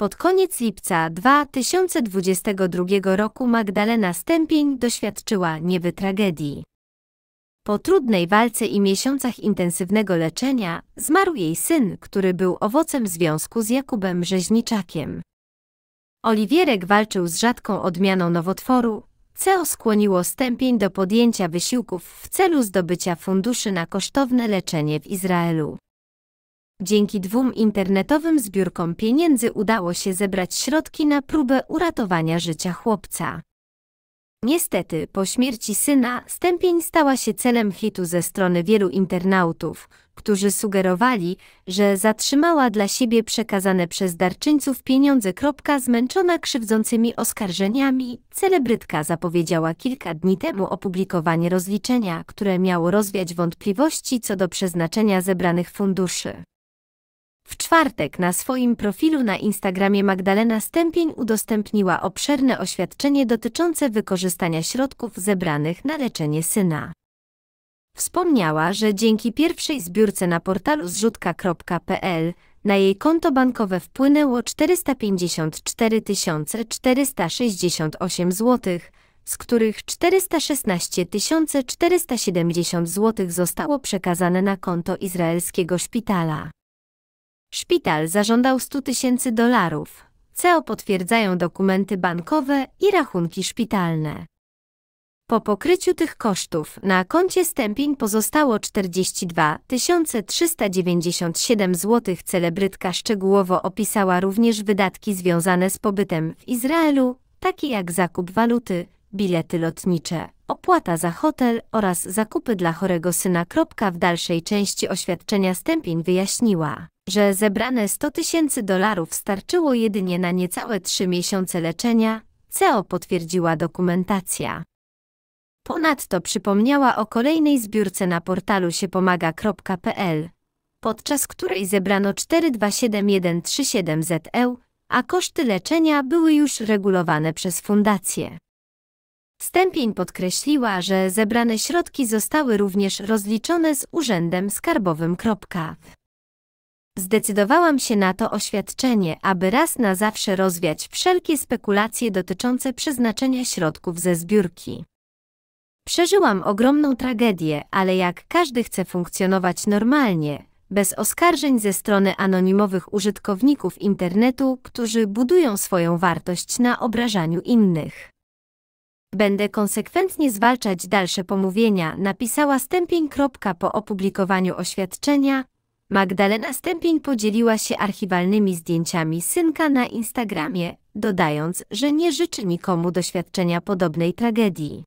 Pod koniec lipca 2022 roku Magdalena Stępień doświadczyła niewy tragedii. Po trudnej walce i miesiącach intensywnego leczenia zmarł jej syn, który był owocem związku z Jakubem Rzeźniczakiem. Oliwierek walczył z rzadką odmianą nowotworu, CO skłoniło Stępień do podjęcia wysiłków w celu zdobycia funduszy na kosztowne leczenie w Izraelu. Dzięki dwóm internetowym zbiórkom pieniędzy udało się zebrać środki na próbę uratowania życia chłopca. Niestety, po śmierci syna, stępień stała się celem hitu ze strony wielu internautów, którzy sugerowali, że zatrzymała dla siebie przekazane przez darczyńców pieniądze. Zmęczona krzywdzącymi oskarżeniami, celebrytka zapowiedziała kilka dni temu opublikowanie rozliczenia, które miało rozwiać wątpliwości co do przeznaczenia zebranych funduszy czwartek na swoim profilu na Instagramie Magdalena Stępień udostępniła obszerne oświadczenie dotyczące wykorzystania środków zebranych na leczenie syna. Wspomniała, że dzięki pierwszej zbiórce na portalu zrzutka.pl na jej konto bankowe wpłynęło 454 468 zł, z których 416 470 zł zostało przekazane na konto izraelskiego szpitala. Szpital zażądał 100 tysięcy dolarów. CEO potwierdzają dokumenty bankowe i rachunki szpitalne. Po pokryciu tych kosztów na koncie stępień pozostało 42 397 zł. Celebrytka szczegółowo opisała również wydatki związane z pobytem w Izraelu, takie jak zakup waluty, bilety lotnicze, opłata za hotel oraz zakupy dla chorego syna. W dalszej części oświadczenia stępień wyjaśniła że zebrane 100 tysięcy dolarów starczyło jedynie na niecałe 3 miesiące leczenia, CEO potwierdziła dokumentacja. Ponadto przypomniała o kolejnej zbiórce na portalu siepomaga.pl, podczas której zebrano 427137 ZEU, a koszty leczenia były już regulowane przez fundację. Stępień podkreśliła, że zebrane środki zostały również rozliczone z Urzędem Skarbowym. Zdecydowałam się na to oświadczenie, aby raz na zawsze rozwiać wszelkie spekulacje dotyczące przeznaczenia środków ze zbiórki. Przeżyłam ogromną tragedię, ale jak każdy chce funkcjonować normalnie, bez oskarżeń ze strony anonimowych użytkowników internetu, którzy budują swoją wartość na obrażaniu innych. Będę konsekwentnie zwalczać dalsze pomówienia, napisała Stępień. Po opublikowaniu oświadczenia, Magdalena Stępień podzieliła się archiwalnymi zdjęciami synka na Instagramie, dodając, że nie życzy nikomu doświadczenia podobnej tragedii.